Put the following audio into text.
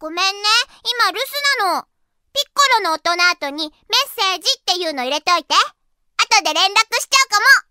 ごめんね、今留守なの。ピッコロの音の後にメッセージっていうの入れといて。後で連絡しちゃうかも。